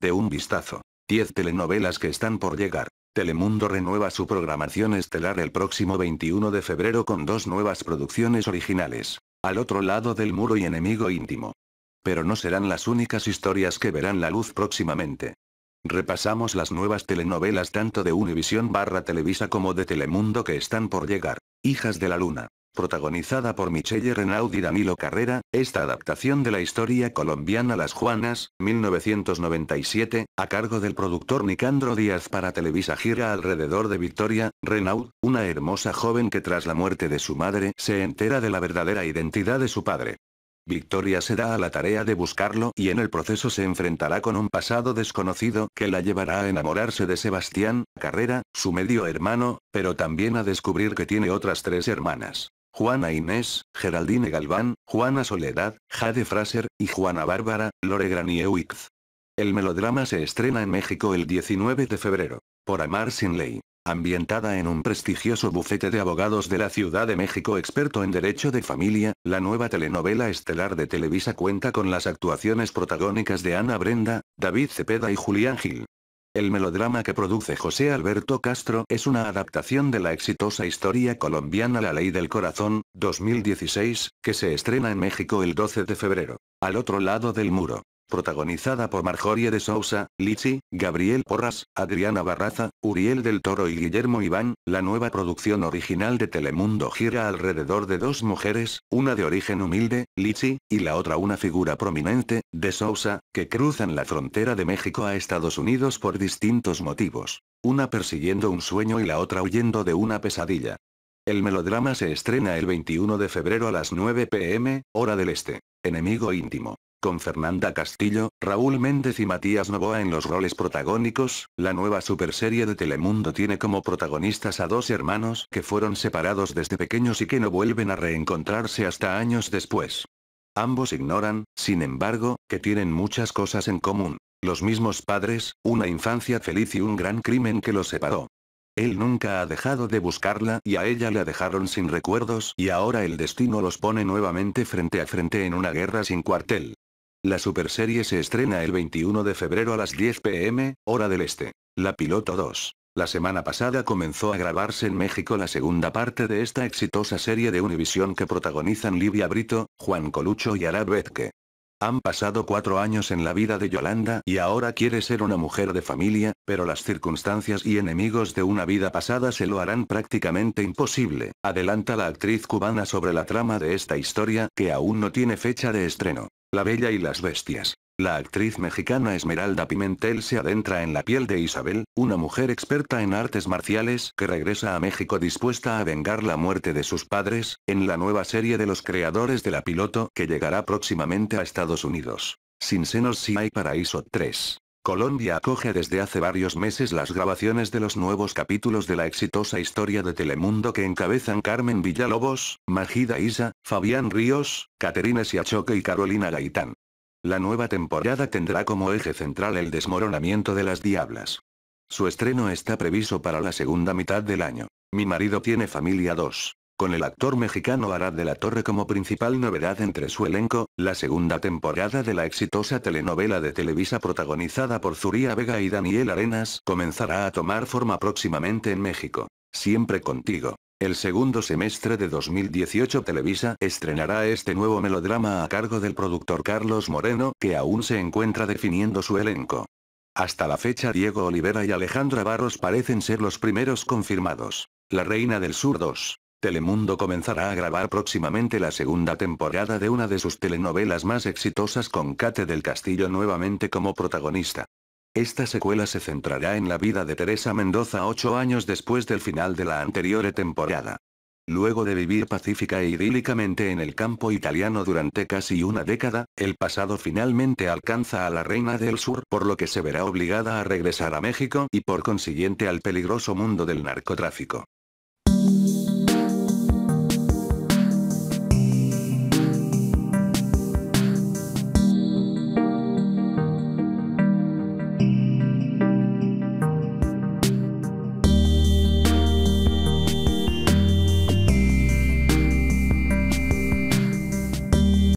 De un vistazo. 10 telenovelas que están por llegar. Telemundo renueva su programación estelar el próximo 21 de febrero con dos nuevas producciones originales. Al otro lado del muro y enemigo íntimo. Pero no serán las únicas historias que verán la luz próximamente. Repasamos las nuevas telenovelas tanto de Univisión barra Televisa como de Telemundo que están por llegar. Hijas de la Luna. Protagonizada por Michelle Renaud y Danilo Carrera, esta adaptación de la historia colombiana Las Juanas, 1997, a cargo del productor Nicandro Díaz para Televisa gira alrededor de Victoria, Renaud, una hermosa joven que tras la muerte de su madre se entera de la verdadera identidad de su padre. Victoria se da a la tarea de buscarlo y en el proceso se enfrentará con un pasado desconocido que la llevará a enamorarse de Sebastián, Carrera, su medio hermano, pero también a descubrir que tiene otras tres hermanas. Juana Inés, Geraldine Galván, Juana Soledad, Jade Fraser, y Juana Bárbara, Lore Graniewicz. El melodrama se estrena en México el 19 de febrero. Por Amar Sinley. Ambientada en un prestigioso bufete de abogados de la Ciudad de México experto en derecho de familia, la nueva telenovela estelar de Televisa cuenta con las actuaciones protagónicas de Ana Brenda, David Cepeda y Julián Gil. El melodrama que produce José Alberto Castro es una adaptación de la exitosa historia colombiana La Ley del Corazón, 2016, que se estrena en México el 12 de febrero. Al otro lado del muro protagonizada por Marjorie de Sousa, Lichi, Gabriel Porras, Adriana Barraza, Uriel del Toro y Guillermo Iván, la nueva producción original de Telemundo gira alrededor de dos mujeres, una de origen humilde, Lichi, y la otra una figura prominente, de Sousa, que cruzan la frontera de México a Estados Unidos por distintos motivos. Una persiguiendo un sueño y la otra huyendo de una pesadilla. El melodrama se estrena el 21 de febrero a las 9 pm, hora del este. Enemigo íntimo. Con Fernanda Castillo, Raúl Méndez y Matías Novoa en los roles protagónicos, la nueva superserie de Telemundo tiene como protagonistas a dos hermanos que fueron separados desde pequeños y que no vuelven a reencontrarse hasta años después. Ambos ignoran, sin embargo, que tienen muchas cosas en común. Los mismos padres, una infancia feliz y un gran crimen que los separó. Él nunca ha dejado de buscarla y a ella la dejaron sin recuerdos y ahora el destino los pone nuevamente frente a frente en una guerra sin cuartel. La superserie se estrena el 21 de febrero a las 10 pm, hora del este. La piloto 2. La semana pasada comenzó a grabarse en México la segunda parte de esta exitosa serie de Univision que protagonizan Livia Brito, Juan Colucho y Arad Betke. Han pasado cuatro años en la vida de Yolanda y ahora quiere ser una mujer de familia, pero las circunstancias y enemigos de una vida pasada se lo harán prácticamente imposible, adelanta la actriz cubana sobre la trama de esta historia que aún no tiene fecha de estreno. La Bella y las Bestias. La actriz mexicana Esmeralda Pimentel se adentra en la piel de Isabel, una mujer experta en artes marciales que regresa a México dispuesta a vengar la muerte de sus padres, en la nueva serie de los creadores de la piloto que llegará próximamente a Estados Unidos. Sin senos si hay paraíso 3. Colombia acoge desde hace varios meses las grabaciones de los nuevos capítulos de la exitosa historia de Telemundo que encabezan Carmen Villalobos, Magida Isa, Fabián Ríos, Caterina Siachoque y Carolina Gaitán. La nueva temporada tendrá como eje central el desmoronamiento de las diablas. Su estreno está previsto para la segunda mitad del año. Mi marido tiene familia 2 con el actor mexicano Arad de la Torre como principal novedad entre su elenco, la segunda temporada de la exitosa telenovela de Televisa protagonizada por Zuria Vega y Daniel Arenas comenzará a tomar forma próximamente en México. Siempre contigo. El segundo semestre de 2018 Televisa estrenará este nuevo melodrama a cargo del productor Carlos Moreno, que aún se encuentra definiendo su elenco. Hasta la fecha Diego Olivera y Alejandra Barros parecen ser los primeros confirmados. La Reina del Sur 2. Telemundo comenzará a grabar próximamente la segunda temporada de una de sus telenovelas más exitosas con Kate del Castillo nuevamente como protagonista. Esta secuela se centrará en la vida de Teresa Mendoza ocho años después del final de la anterior temporada. Luego de vivir pacífica e idílicamente en el campo italiano durante casi una década, el pasado finalmente alcanza a la reina del sur, por lo que se verá obligada a regresar a México y por consiguiente al peligroso mundo del narcotráfico.